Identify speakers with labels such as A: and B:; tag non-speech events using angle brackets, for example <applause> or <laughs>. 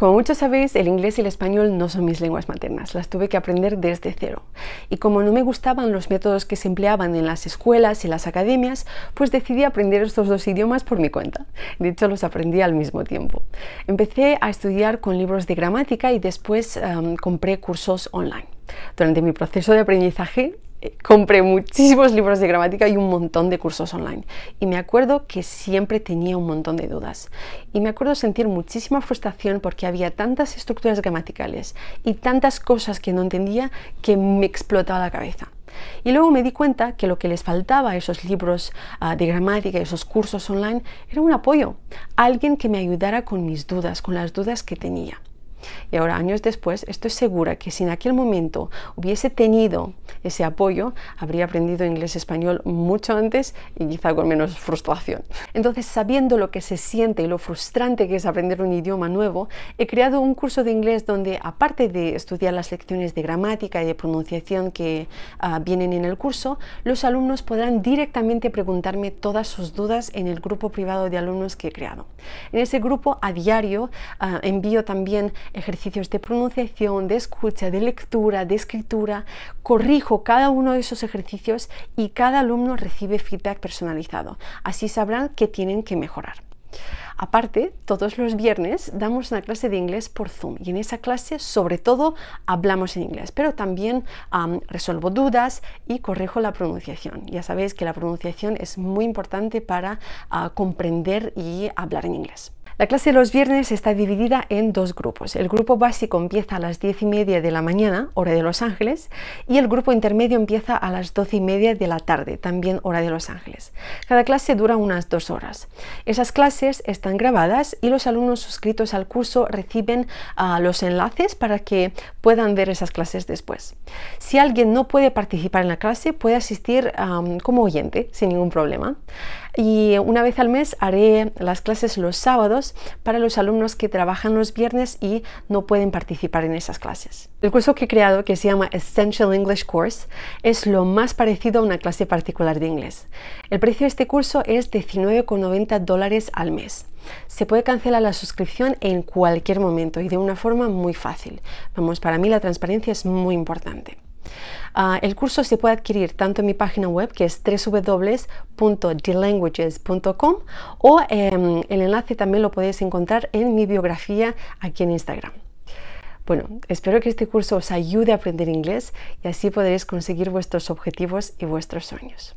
A: Como muchos sabéis, el inglés y el español no son mis lenguas maternas, las tuve que aprender desde cero. Y como no me gustaban los métodos que se empleaban en las escuelas y las academias, pues decidí aprender estos dos idiomas por mi cuenta. De hecho, los aprendí al mismo tiempo. Empecé a estudiar con libros de gramática y después compré cursos online. Durante mi proceso de aprendizaje compré muchísimos <laughs> libros de gramática y un montón de cursos online. Y me acuerdo que siempre tenía un montón de dudas. Y me acuerdo sentir muchísima frustración porque había tantas estructuras gramaticales y tantas cosas que no entendía que me explotaba la cabeza. Y luego me di cuenta que lo que les faltaba a esos libros ah, de gramática, y esos cursos online, era un apoyo, alguien que me ayudara con mis dudas, con las dudas que tenía. Y ahora, años después, estoy segura que si en aquel momento hubiese tenido ese apoyo, habría aprendido inglés-español mucho antes y quizá con menos frustración. Entonces, sabiendo lo que se siente y lo frustrante que es aprender un idioma nuevo, he creado un curso de inglés donde, aparte de estudiar las lecciones de gramática y de pronunciación que ah, vienen en el curso, los alumnos podrán directamente preguntarme todas sus dudas en el grupo privado de alumnos que he creado. En ese grupo, a diario, ah, envío también ejercicios ejercicios de pronunciación, de escucha, de lectura, de escritura, corrijo cada uno de esos ejercicios y cada alumno recibe feedback personalizado. Así sabrán que tienen que mejorar. Aparte, todos los viernes damos una clase de inglés por Zoom y en esa clase sobre todo hablamos en inglés, pero también resuelvo dudas y corrijo la pronunciación. Ya sabéis que la pronunciación es muy importante para ah, comprender y hablar en inglés. La clase de los viernes está dividida en dos grupos. El grupo básico empieza a las 10 y media de la mañana, hora de Los Ángeles, y el grupo intermedio empieza a las 12 y media de la tarde, también hora de Los Ángeles. Cada clase dura unas dos horas. Esas clases están grabadas y los alumnos suscritos al curso reciben ah, los enlaces para que puedan ver esas clases después. Si alguien no puede participar en la clase, puede asistir como oyente sin ningún problema y una vez al mes haré las clases los sábados para los alumnos que trabajan los viernes y no pueden participar en esas clases. El curso que he creado, que se llama Essential English Course, es lo más parecido a una clase particular de inglés. El precio de este curso es 19,90 dólares al mes. Se puede cancelar la suscripción en cualquier momento y de una forma muy fácil. Vamos, para mí la transparencia es muy importante. Ah, el curso se puede adquirir tanto en mi página web, que es www.delanguages.com, o em, el enlace también lo podéis encontrar en mi biografía aquí en Instagram. Bueno, espero que este curso os ayude a aprender inglés y así podréis conseguir vuestros objetivos y vuestros sueños.